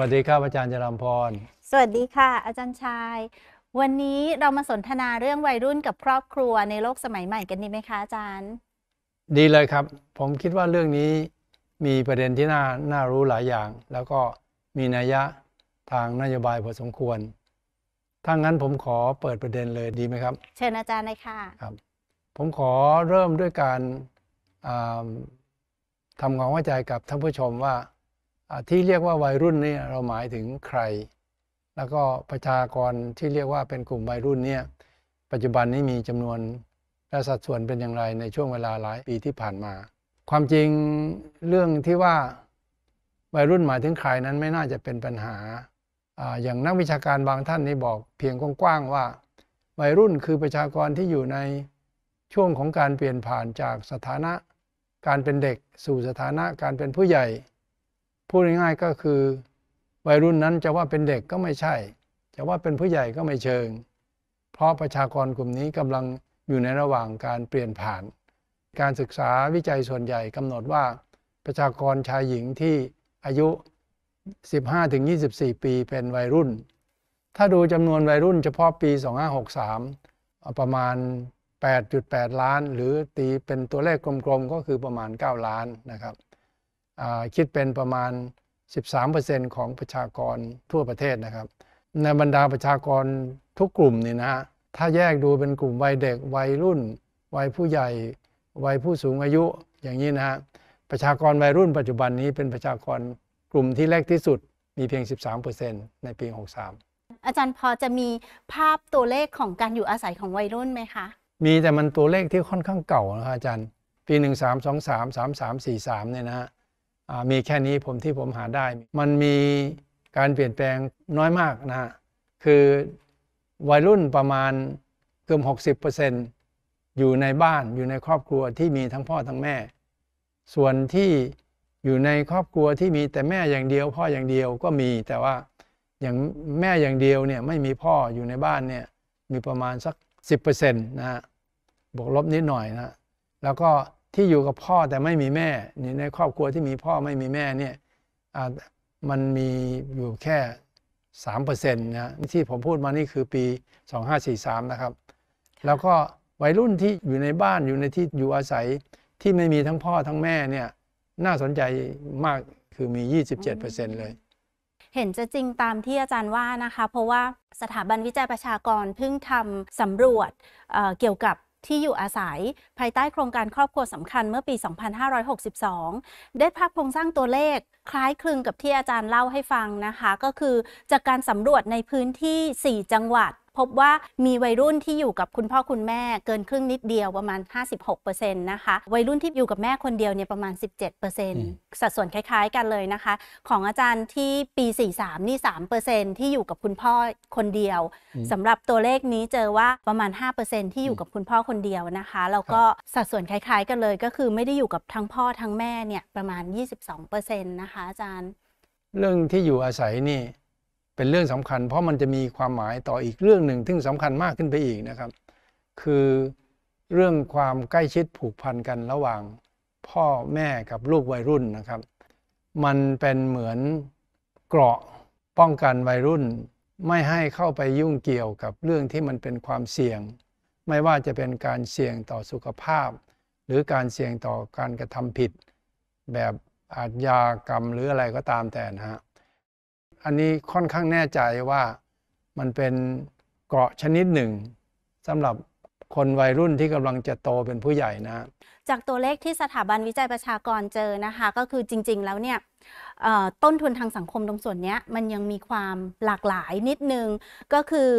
วัสดีครับอาจารย์จรัมพร สวัสดีค่ะ อาจารย์ชาย วันนี้เรามาสนทนาเรื่องวัยรุ่นกับครอบครัวในโลกสมัยใหม่กันดีไหมคะอาจารย์ ดีเลยครับ ผมคิดว่าเรื่องนี้มีประเด็นที่น่าน่ารู้หลายอย่าง แล้วก็มีนัยยะทางนโยบายพอสมควร ถ้างั้นผมขอเปิดประเด็นเลยดีไหมครับ เชิญอาจารย์เลยค่ะ ครับ ผมขอเริ่มด้วยการทำความเข้าใจกับท่านผู้ชมว่าที่เรียกว่าวัยรุ่นเนี่ยเราหมายถึงใคร แล้วก็ประชากรที่เรียกว่าเป็นกลุ่มวัยรุ่นเนี่ยปัจจุบันนี้มีจำนวนและสัดส่วนเป็นอย่างไรในช่วงเวลาหลายปีที่ผ่านมา ความจริงเรื่องที่ว่าวัยรุ่นหมายถึงใครนั้นไม่น่าจะเป็นปัญหาอย่างนักวิชาการบางท่านนี่บอกเพียงกว้างๆว่า วัยรุ่นคือประชากรที่อยู่ในช่วงของการเปลี่ยนผ่านจากสถานะ การเป็นเด็กสู่สถานะการเป็นผู้ใหญ่พูดง่ายๆก็คือวัยรุ่นนั้นจะว่าเป็นเด็กก็ไม่ใช่ จะว่าเป็นผู้ใหญ่ก็ไม่เชิง เพราะประชากรกลุ่มนี้กำลังอยู่ในระหว่างการเปลี่ยนผ่าน การศึกษาวิจัยส่วนใหญ่กำหนดว่าประชากรชายหญิงที่อายุ 15-24 ปีเป็นวัยรุ่น ถ้าดูจำนวนวัยรุ่นเฉพาะปี 2563 ประมาณ 8.8 ล้านหรือตีเป็นตัวเลขกลมๆก็คือประมาณ 9 ล้านนะครับคิดเป็นประมาณ 13%ของประชากรทั่วประเทศนะครับ ในบรรดาประชากรทุกกลุ่มนี่นะฮะถ้าแยกดูเป็นกลุ่มวัยเด็ก วัยรุ่น วัยผู้ใหญ่ วัยผู้สูงอายุ อย่างนี้นะฮะ ประชากรวัยรุ่นปัจจุบันนี้เป็นประชากรกลุ่มที่เล็กที่สุด มีเพียง 13%ในปี63 อาจารย์พอจะมีภาพตัวเลขของการอยู่อาศัยของวัยรุ่นไหมคะ มีแต่มันตัวเลขที่ค่อนข้างเก่านะครับอาจารย์ ปี1323 3343เนี่ยนะฮะมีแค่นี้ผมที่ผมหาได้ มันมีการเปลี่ยนแปลงน้อยมากนะฮะคือวัยรุ่นประมาณเกือบ60%อยู่ในบ้านอยู่ในครอบครัวที่มีทั้งพ่อทั้งแม่ ส่วนที่อยู่ในครอบครัวที่มีแต่แม่อย่างเดียว พ่ออย่างเดียวก็มีแต่ว่าอย่างแม่อย่างเดียวเนี่ยไม่มีพ่ออยู่ในบ้านเนี่ยมีประมาณสัก 10%นะฮะบวกลบนิดหน่อยนะแล้วก็ที่อยู่กับพ่อแต่ไม่มีแม่ในครอบครัวที่มีพ่อไม่มีแม่เนี่ยมันมีอยู่แค่สามเเปอร์ซ็นต์นะที่ผมพูดมานี่คือปีสสองห้าี่สามนะครับแล้วก็วัยรุ่นที่อยู่ในบ้านอยู่ในที่อยู่อาศัยที่ไม่มีทั้งพ่อทั้งแม่เนี่ยน่าสนใจมากคือมี 27%เ็เเปอร์์ซนตลย เห็นจะจริงตามที่อาจารย์ว่านะคะเพราะว่าสถาบันวิจัยประชากรเพิ่งทำสำรวจเกี่ยวกับที่อยู่อาศัย ภายใต้โครงการครอบครัวสำคัญเมื่อปี 2562 ได้ภาพโครงสร้างตัวเลขคล้ายคลึงกับที่อาจารย์เล่าให้ฟังนะคะ ก็คือ จากการสำรวจในพื้นที่ 4 จังหวัดพบว่ามีวัยรุ่นที่อยู่กับคุณพ่อคุณแม่เกินครึ่งนิดเดียวประมาณ 56%นะคะ วัยรุ่นที่อยู่กับแม่คนเดียวเนี่ยประมาณ 17%สัดส่วนคล้ายๆกันเลยนะคะของอาจารย์ที่ปี 43 นี่ 3%ที่อยู่กับคุณพ่อคนเดียว สำหรับตัวเลขนี้เจอว่าประมาณ 5%ที่อยู่กับคุณพ่อคนเดียวนะคะแล้วก็สัดส่วนคล้าย ๆ กันเลยก็คือไม่ได้อยู่กับทั้งพ่อทั้งแม่เนี่ยประมาณ 22%นะคะอาจารย์ เรื่องที่อยู่อาศัยนี่เป็นเรื่องสำคัญเพราะมันจะมีความหมายต่ออีกเรื่องหนึ่งที่สำคัญมากขึ้นไปอีกนะครับ คือเรื่องความใกล้ชิดผูกพันกันระหว่างพ่อแม่กับลูกวัยรุ่นนะครับ มันเป็นเหมือนเกราะป้องกันวัยรุ่น ไม่ให้เข้าไปยุ่งเกี่ยวกับเรื่องที่มันเป็นความเสี่ยง ไม่ว่าจะเป็นการเสี่ยงต่อสุขภาพ หรือการเสี่ยงต่อการกระทำผิด แบบอาญากรรมหรืออะไรก็ตามแต่นะฮะอันนี้ค่อนข้างแน่ใจว่ามันเป็นเกราะชนิดหนึ่งสำหรับคนวัยรุ่นที่กำลังจะโตเป็นผู้ใหญ่นะ จากตัวเลขที่สถาบันวิจัยประชากรเจอนะคะ ก็คือจริงๆแล้วเนี่ยต้นทุนทางสังคมตรงส่วนนี้มันยังมีความหลากหลายนิดนึง ก็คือ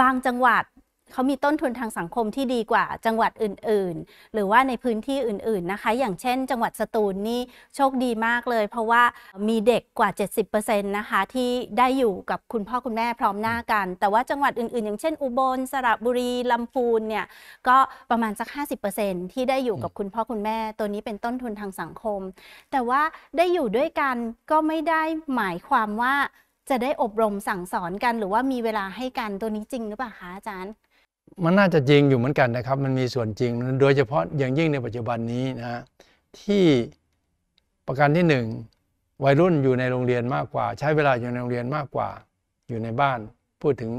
บางจังหวัดเขามีต้นทุนทางสังคมที่ดีกว่า จังหวัดอื่น ๆ หรือว่าในพื้นที่อื่น ๆ นะคะ อย่างเช่น จังหวัดสตูลนี่โชคดีมากเลย เพราะว่ามีเด็กกว่า 70%นะคะที่ได้อยู่กับคุณพ่อคุณแม่พร้อมหน้ากัน แต่ว่าจังหวัดอื่น ๆ อย่างเช่นอุบลสระบุรีลำพูนเนี่ยก็ประมาณสัก50%ที่ได้อยู่กับคุณพ่อคุณแม่ ตัวนี้เป็นต้นทุนทางสังคม แต่ว่าได้อยู่ด้วยกันก็ไม่ได้หมายความว่าจะได้อบรมสั่งสอนกัน หรือว่ามีเวลาให้กันตัวนี้จริงหรือเปล่าคะอาจารย์มันน่าจะจริงอยู่เหมือนกันนะครับมันมีส่วนจริงโดยเฉพาะอย่างยิ่งในปัจจุบันนี้นะที่ประการที่หนึ่งวัยรุ่นอยู่ในโรงเรียนมากกว่า ใช้เวลาอยู่ในโรงเรียนมากกว่าอยู่ในบ้าน พูดถึง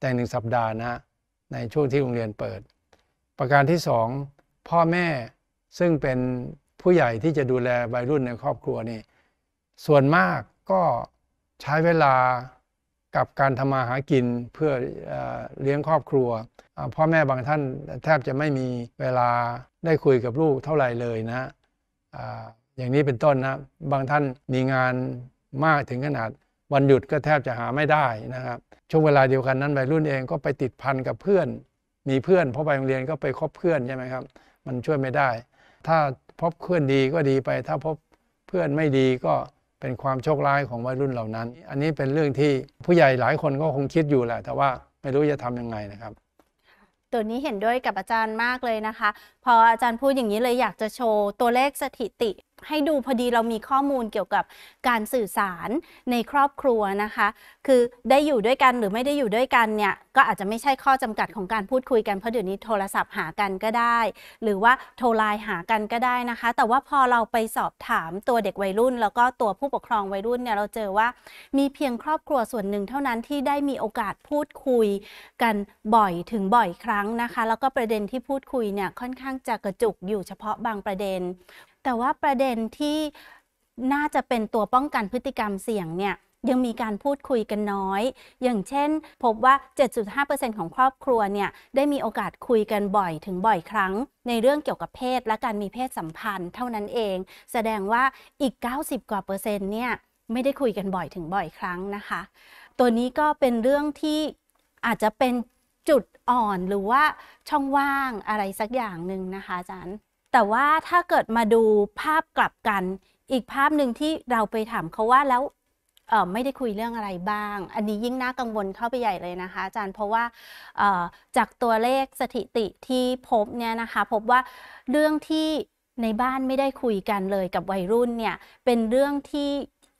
แต่หนึ่งสัปดาห์นะในช่วงที่โรงเรียนเปิด ประการที่สองพ่อแม่ซึ่งเป็นผู้ใหญ่ที่จะดูแลวัยรุ่นในครอบครัวนี่ส่วนมากก็ใช้เวลากับการทำมาหากินเพื่อเลี้ยงครอบครัวพ่อแม่บางท่านแทบจะไม่มีเวลาได้คุยกับลูกเท่าไหร่เลยนะอย่างนี้เป็นต้นนะบางท่านมีงานมากถึงขนาดวันหยุดก็แทบจะหาไม่ได้นะครับ ช่วงเวลาเดียวกันนั้น วัยรุ่นเองก็ไปติดพันกับเพื่อน มีเพื่อน พอไปโรงเรียนก็ไปคบเพื่อนใช่ไหมครับ มันช่วยไม่ได้ ถ้าพบเพื่อนดีก็ดีไป ถ้าพบเพื่อนไม่ดีก็เป็นความโชคร้ายของวัยรุ่นเหล่านั้น อันนี้เป็นเรื่องที่ผู้ใหญ่หลายคนก็คงคิดอยู่แหละแต่ว่าไม่รู้จะทํำยังไงนะครับตัวนี้เห็นด้วยกับอาจารย์มากเลยนะคะพออาจารย์พูดอย่างนี้เลยอยากจะโชว์ตัวเลขสถิติ ให้ดูพอดีเรามีข้อมูลเกี่ยวกับการสื่อสารในครอบครัวนะคะ คือได้อยู่ด้วยกันหรือไม่ได้อยู่ด้วยกันเนี่ยก็อาจจะไม่ใช่ข้อจำกัดของการพูดคุยกันเพราะเดี๋ยวนี้โทรศัพท์หากันก็ได้ หรือว่าโทรไลน์หากันก็ได้นะคะ แต่ว่าพอเราไปสอบถามตัวเด็กวัยรุ่น แล้วก็ตัวผู้ปกครองวัยรุ่นเนี่ยเราเจอว่ามีเพียงครอบครัวส่วนหนึ่งเท่านั้นที่ได้มีโอกาสพูดคุยกันบ่อยถึงบ่อยครั้งนะคะ แล้วก็ประเด็นที่พูดคุยเนี่ยค่อนข้างางจะกระจุกอยู่เฉพาะบางประเด็น แต่ว่าประเด็นที่น่าจะเป็นตัวป้องกันพฤติกรรมเสี่ยงเนี่ยยังมีการพูดคุยกันน้อย อย่างเช่นพบว่า 7.5%ของครอบครัวเนี่ยได้มีโอกาสคุยกันบ่อยถึงบ่อยครั้ง ในเรื่องเกี่ยวกับเพศและการมีเพศสัมพันธ์เท่านั้นเอง แสดงว่าอีก 90 กว่าเปอร์เซ็นต์เนี่ยไม่ได้คุยกันบ่อยถึงบ่อยครั้งนะคะ ตัวนี้ก็เป็นเรื่องที่อาจจะเป็นจุดอ่อนหรือว่าช่องว่างอะไรสักอย่างหนึ่งนะคะอาจารย์ แต่ว่าถ้าเกิดมาดูภาพกลับกัน อีกภาพหนึ่งที่เราไปถามเขาว่าแล้วไม่ได้คุยเรื่องอะไรบ้าง อันนี้ยิ่งน่ากังวลเข้าไปใหญ่เลยนะคะอาจารย์เพราะว่าจากตัวเลขสถิติที่พบเนี่ยนะคะ พบว่าเรื่องที่ในบ้านไม่ได้คุยกันเลยกับวัยรุ่นเนี่ยเป็นเรื่องที่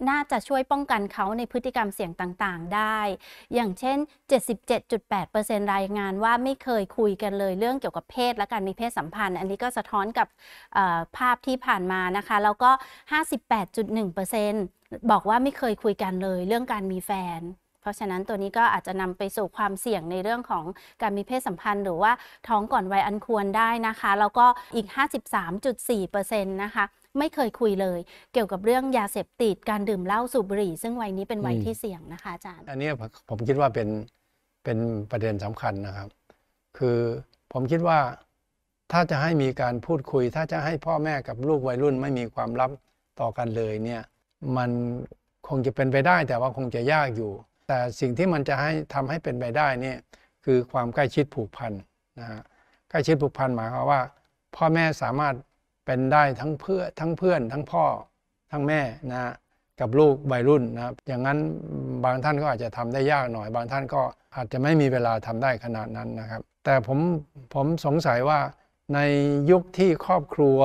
น่าจะช่วยป้องกันเขาในพฤติกรรมเสี่ยงต่างๆ ได้ อย่างเช่น 77.8%รายงานว่าไม่เคยคุยกันเลยเรื่องเกี่ยวกับเพศและการมีเพศสัมพันธ์ อันนี้ก็สะท้อนกับภาพที่ผ่านมานะคะ แล้วก็ 58.1%บอกว่าไม่เคยคุยกันเลยเรื่องการมีแฟน เพราะฉะนั้นตัวนี้ก็อาจจะนำไปสู่ความเสี่ยงในเรื่องของการมีเพศสัมพันธ์ หรือว่าท้องก่อนวัยอันควรได้นะคะ แล้วก็อีก 53.4%นะคะไม่เคยคุยเลย เกี่ยวกับเรื่องยาเสพติดการดื่มเหล้าสูบบุหรี่ ซึ่งวัยนี้เป็นวัยที่เสี่ยงนะคะอาจารย์อันนี้ผมคิดว่าเป็นเป็นประเด็นสำคัญนะครับ คือผมคิดว่าถ้าจะให้มีการพูดคุย ถ้าจะให้พ่อแม่กับลูกวัยรุ่น ไม่มีความลับต่อกันเลยเนี่ยมันคงจะเป็นไปได้ แต่ว่าคงจะยากอยู่ แต่สิ่งที่มันจะให้ทำให้เป็นไปได้เนี่ยคือความใกล้ชิดผูกพันนะฮะใกล้ชิดผูกพันหมายความว่าพ่อแม่สามารถเป็นได้ทั้งเพื่อทั้งเพื่อนทั้งพ่อทั้งแม่นะกับลูกวัยรุ่นนะครับอย่างนั้นบางท่านก็อาจจะทำได้ยากหน่อย บางท่านก็อาจจะไม่มีเวลาทำได้ขนาดนั้นนะครับ แต่ผมผมสงสัยว่าในยุคที่ครอบครัว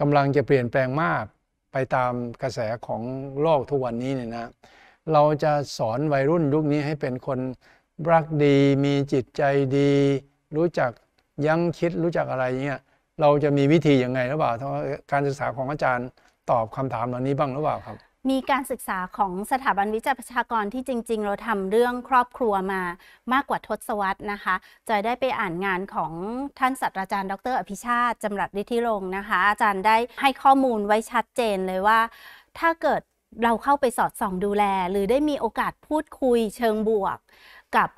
กำลังจะเปลี่ยนแปลงมากไปตามกระแสของโลกทุกวันนี้เนี่ยนะเราจะสอนวัยรุ่นยุคนี้ให้เป็นคนรักดี มีจิตใจดี รู้จักยังคิดรู้จักอะไรเงี้ยเราจะมีวิธียังไงหรือเปล่าการศึกษาของอาจารย์ตอบคำถามเหล่านี้บ้างหรือเปล่าครับ มีการศึกษาของสถาบันวิจัยประชากรที่จริงๆ เราทำเรื่องครอบครัวมามากกว่าทศวรรษนะคะจอยได้ไปอ่านงานของท่านศาสตราจารย์ ดรอภิชาติจำรัดฤทธิรงค์นะคะ อาจารย์ได้ให้ข้อมูลไว้ชัดเจนเลยว่า ถ้าเกิดเราเข้าไปสอดส่องดูแล หรือได้มีโอกาสพูดคุยเชิงบวกกับ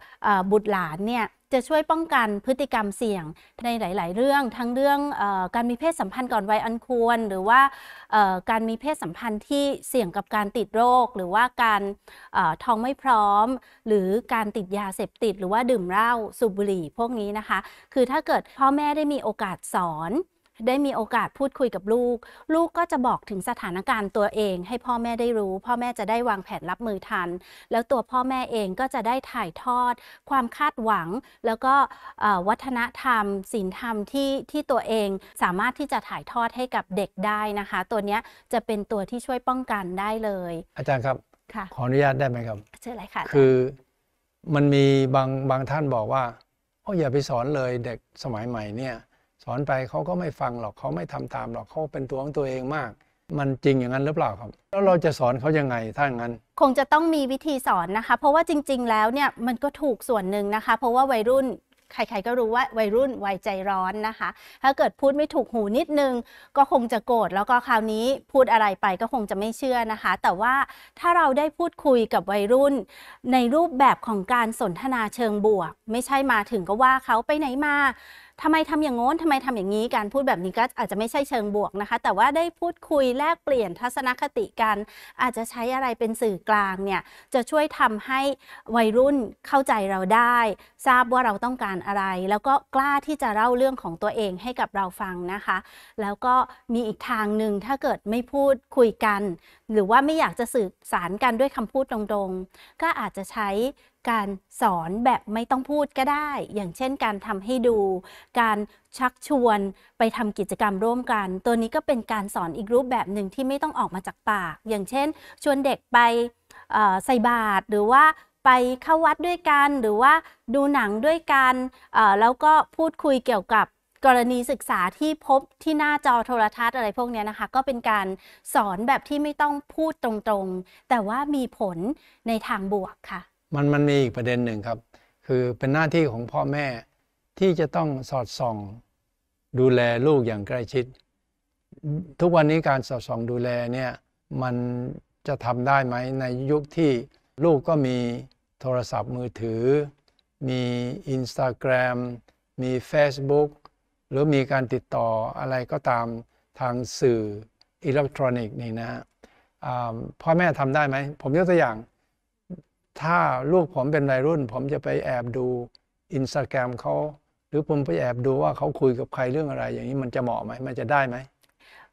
บุตรหลานเนี่ยจะช่วยป้องกันพฤติกรรมเสี่ยงในหลาย ๆ เรื่อง ทั้งเรื่องอการมีเพศสัมพันธ์ก่อนวัยอันควร หรือว่าการมีเพศสัมพันธ์ที่เสี่ยงกับการติดโรค หรือว่าการท้องไม่พร้อม หรือการติดยาเสพติดหรือว่าดื่มเหล้าสูบบุหรี่พวกนี้นะคะคือถ้าเกิดพ่อแม่ได้มีโอกาสสอนได้มีโอกาสพูดคุยกับลูก ลูกก็จะบอกถึงสถานการณ์ตัวเองให้พ่อแม่ได้รู้ พ่อแม่จะได้วางแผนรับมือทัน แล้วตัวพ่อแม่เองก็จะได้ถ่ายทอด ความคาดหวัง แล้วก็วัฒนธรรมศีลธรรมที่ที่ตัวเองสามารถที่จะถ่ายทอดให้กับเด็กได้นะคะ ตัวนี้จะเป็นตัวที่ช่วยป้องกันได้เลย อาจารย์ครับขออนุญาตได้ไหมครับเชิญเลยค่ะคือมันมีบางบางท่านบอกว่าโอ้อย่าไปสอนเลยเด็กสมัยใหม่เนี่ยสอนไปเขาก็ไม่ฟังหรอกเขาไม่ทำตามหรอกเขาเป็นตัวของตัวเองมาก มันจริงอย่างนั้นหรือเปล่าครับ แล้วเราจะสอนเขายังไง ถ้าอย่างนั้น คงจะต้องมีวิธีสอนนะคะ เพราะว่าจริง ๆ แล้วเนี่ยมันก็ถูกส่วนหนึ่งนะคะ เพราะว่าวัยรุ่นใคร ๆก็รู้ว่าวัยรุ่นวัยใจร้อนนะคะ ถ้าเกิดพูดไม่ถูกหูนิดนึง ก็คงจะโกรธแล้วก็คราวนี้พูดอะไรไปก็คงจะไม่เชื่อนะคะ แต่ว่าถ้าเราได้พูดคุยกับวัยรุ่นในรูปแบบของการสนทนาเชิงบวก ไม่ใช่มาถึงก็ว่าเขาไปไหนมาทำไมทำอย่างงน้นทำไมทำอย่างนี้การพูดแบบนี้ก็อาจจะไม่ใช่เชิงบวกนะคะ แต่ว่าได้พูดคุยแลกเปลี่ยนทัศนคติกัน อาจจะใช้อะไรเป็นสื่อกลางเนี่ย จะช่วยทำให้วัยรุ่นเข้าใจเราได้ ทราบว่าเราต้องการอะไร แล้วก็กล้าที่จะเล่าเรื่องของตัวเองให้กับเราฟังนะคะ แล้วก็มีอีกทางหนึ่งถ้าเกิดไม่พูดคุยกัน หรือว่าไม่อยากจะสื่อสารกันด้วยคำพูดตรงๆ ก็อาจจะใช้การสอนแบบไม่ต้องพูดก็ได้ อย่างเช่นการทำให้ดู การชักชวนไปทำกิจกรรมร่วมกัน ตัวนี้ก็เป็นการสอนอีกรูปแบบหนึ่งที่ไม่ต้องออกมาจากปาก อย่างเช่นชวนเด็กไปใส่บาตรหรือว่าไปเข้าวัดด้วยกัน หรือว่าดูหนังด้วยกัน แล้วก็พูดคุยเกี่ยวกับกรณีศึกษาที่พบที่หน้าจอโทรทัศน์อะไรพวกนี้นะคะ ก็เป็นการสอนแบบที่ไม่ต้องพูดตรงๆ แต่ว่ามีผลในทางบวกค่ะมันมันมีอีกประเด็นหนึ่งครับคือเป็นหน้าที่ของพ่อแม่ที่จะต้องสอดส่องดูแลลูกอย่างใกล้ชิด ทุกวันนี้การสอดส่องดูแลเนี่ยมันจะทำได้ไหมในยุคที่ลูกก็มีโทรศัพท์มือถือ มี Instagram มี Facebook หรือมีการติดต่ออะไรก็ตามทางสื่ออิเล็กทรอนิกส์นี่นะพ่อแม่ทำได้ไหม ผมยกตัวอย่างถ้าลูกผมเป็นวัยรุ่นผมจะไปแอบดูอินสตาแกรมเขาหรือผมไปแอบดูว่าเขาคุยกับใครเรื่องอะไร อย่างนี้มันจะเหมาะไหมมันจะได้ไหม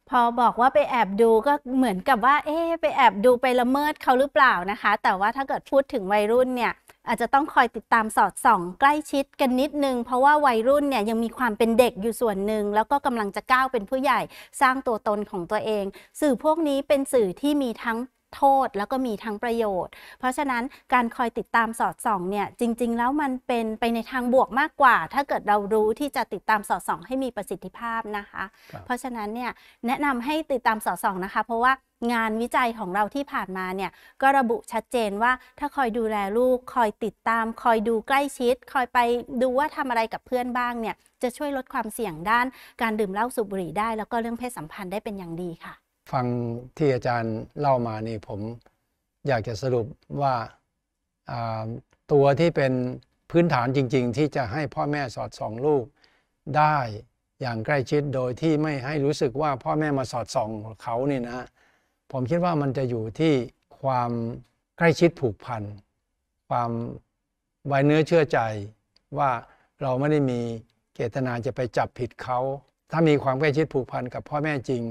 พอบอกว่าไปแอบดูก็เหมือนกับว่าเอ๊ไปแอบดูไปละเมิดเขาหรือเปล่านะคะ แต่ว่าถ้าเกิดพูดถึงวัยรุ่นเนี่ยอาจจะต้องคอยติดตามสอดส่องใกล้ชิดกันนิดนึงเพราะว่าวัยรุ่นเนี่ยยังมีความเป็นเด็กอยู่ส่วนหนึ่ง แล้วก็กำลังจะก้าวเป็นผู้ใหญ่สร้างตัวตนของตัวเอง สื่อพวกนี้เป็นสื่อที่มีทั้งโทษ แล้วก็มีทั้งประโยชน์ เพราะฉะนั้นการคอยติดตามสอดส่องเนี่ยจริง ๆ แล้วมันเป็นไปในทางบวกมากกว่า ถ้าเกิดเรารู้ที่จะติดตามสอดส่องให้มีประสิทธิภาพนะคะ เพราะฉะนั้นเนี่ยแนะนำให้ติดตามสอดส่องนะคะ เพราะว่างานวิจัยของเราที่ผ่านมาเนี่ยก็ระบุชัดเจนว่า ถ้าคอยดูแลลูก คอยติดตาม คอยดูใกล้ชิด คอยไปดูว่าทำอะไรกับเพื่อนบ้างเนี่ยจะช่วยลดความเสี่ยงด้าน การดื่มเหล้าสูบบุหรี่ได้แล้วก็เรื่องเพศสัมพันธ์ได้เป็นอย่างดีค่ะฟังที่อาจารย์เล่ามานี่ผมอยากจะสรุปว่าตัวที่เป็นพื้นฐานจริง ๆ ที่จะให้พ่อแม่สอดส่องลูกได้อย่างใกล้ชิดโดยที่ไม่ให้รู้สึกว่าพ่อแม่มาสอดส่องเขาเนี่นะ ผมคิดว่ามันจะอยู่ที่ความใกล้ชิดผูกพัน ความไว้เนื้อเชื่อใจว่าเราไม่ได้มีเจตนาจะไปจับผิดเขาถ้ามีความใกล้ชิดผูกพันกับพ่อแม่จริง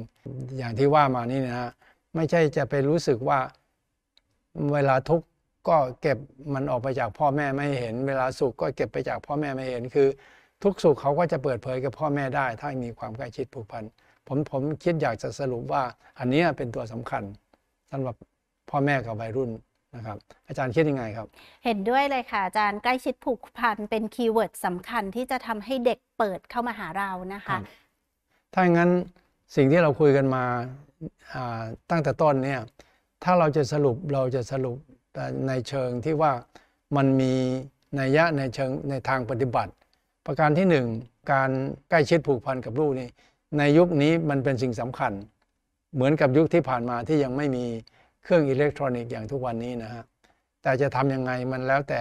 อย่างที่ว่ามานี่นะฮะไม่ใช่จะไปรู้สึกว่าเวลาทุกข์ก็เก็บมันออกไปจากพ่อแม่ไม่เห็น เวลาสุขก็เก็บไปจากพ่อแม่ไม่เห็น คือ ทุกสุขเขาก็จะเปิดเผยกับพ่อแม่ได้ ถ้ามีความใกล้ชิดผูกพันผมผมคิดอยากจะสรุปว่า อันนี้เป็นตัวสำคัญสำหรับพ่อแม่กับวัยรุ่นนะครับ อาจารย์คิดยังไงครับเห็นด้วยเลยค่ะอาจารย์ใกล้ชิดผูกพันเป็นคีย์เวิร์ดสำคัญที่จะทำให้เด็กเปิดเข้ามาหาเรานะคะถ้าอย่างนั้นสิ่งที่เราคุยกันมาตั้งแต่ต้นเนี่ยถ้าเราจะสรุปเราจะสรุปในเชิงที่ว่ามันมีนัยยะในเชิงในทางปฏิบัติ ประการที่หนึ่งการใกล้ชิดผูกพันกับลูกนี่ในยุคนี้มันเป็นสิ่งสำคัญ เหมือนกับยุคที่ผ่านมาที่ยังไม่มีเครื่องอิเล็กทรอนิกส์อย่างทุกวันนี้นะฮะแต่จะทํำยังไงมันแล้วแต่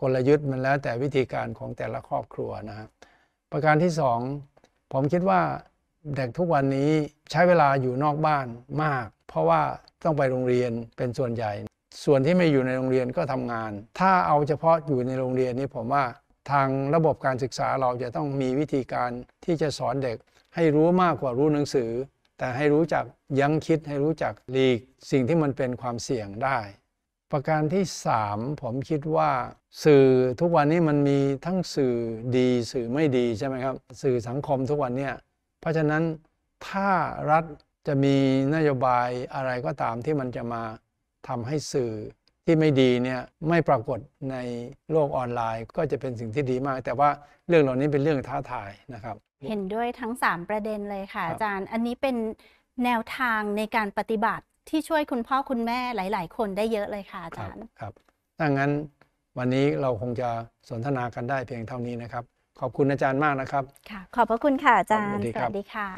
กลยุทธ์มันแล้วแต่วิธีการของแต่ละครอบครัวนะฮะประการที่ 2ผมคิดว่าเด็กทุกวันนี้ใช้เวลาอยู่นอกบ้านมาก เพราะว่าต้องไปโรงเรียนเป็นส่วนใหญ่ ส่วนที่ไม่อยู่ในโรงเรียนก็ทำงาน ถ้าเอาเฉพาะอยู่ในโรงเรียนนี้ผมว่า ทางระบบการศึกษาเราจะต้องมีวิธีการที่จะสอนเด็กให้รู้มากกว่ารู้หนังสือ แต่ให้รู้จักยั้งคิดให้รู้จักหลีกสิ่งที่มันเป็นความเสี่ยงได้ ประการที่ 3ผมคิดว่า สื่อทุกวันนี้มันมีทั้งสื่อดีสื่อไม่ดีใช่ไหมครับ สื่อสังคมทุกวันเนี้ยเพราะฉะนั้นถ้ารัฐจะมีนโยบายอะไรก็ตามที่มันจะมาทำให้สื่อที่ไม่ดีเนี่ยไม่ปรากฏในโลกออนไลน์ ก็จะเป็นสิ่งที่ดีมาก แต่ว่าเรื่องเหล่านี้เป็นเรื่องท้าทายนะครับ เห็นด้วยทั้ง 3 ประเด็นเลยค่ะอาจารย์ อันนี้เป็นแนวทางในการปฏิบัติที่ช่วยคุณพ่อ คุณแม่หลาย ๆ คนได้เยอะเลยค่ะอาจารย์ครับถ้างั้นวันนี้เราคงจะสนทนากันได้เพียงเท่านี้นะครับขอบคุณอาจารย์มากนะครับ ค่ะ ขอบพระคุณค่ะอาจารย์ สวัสดีค่ะ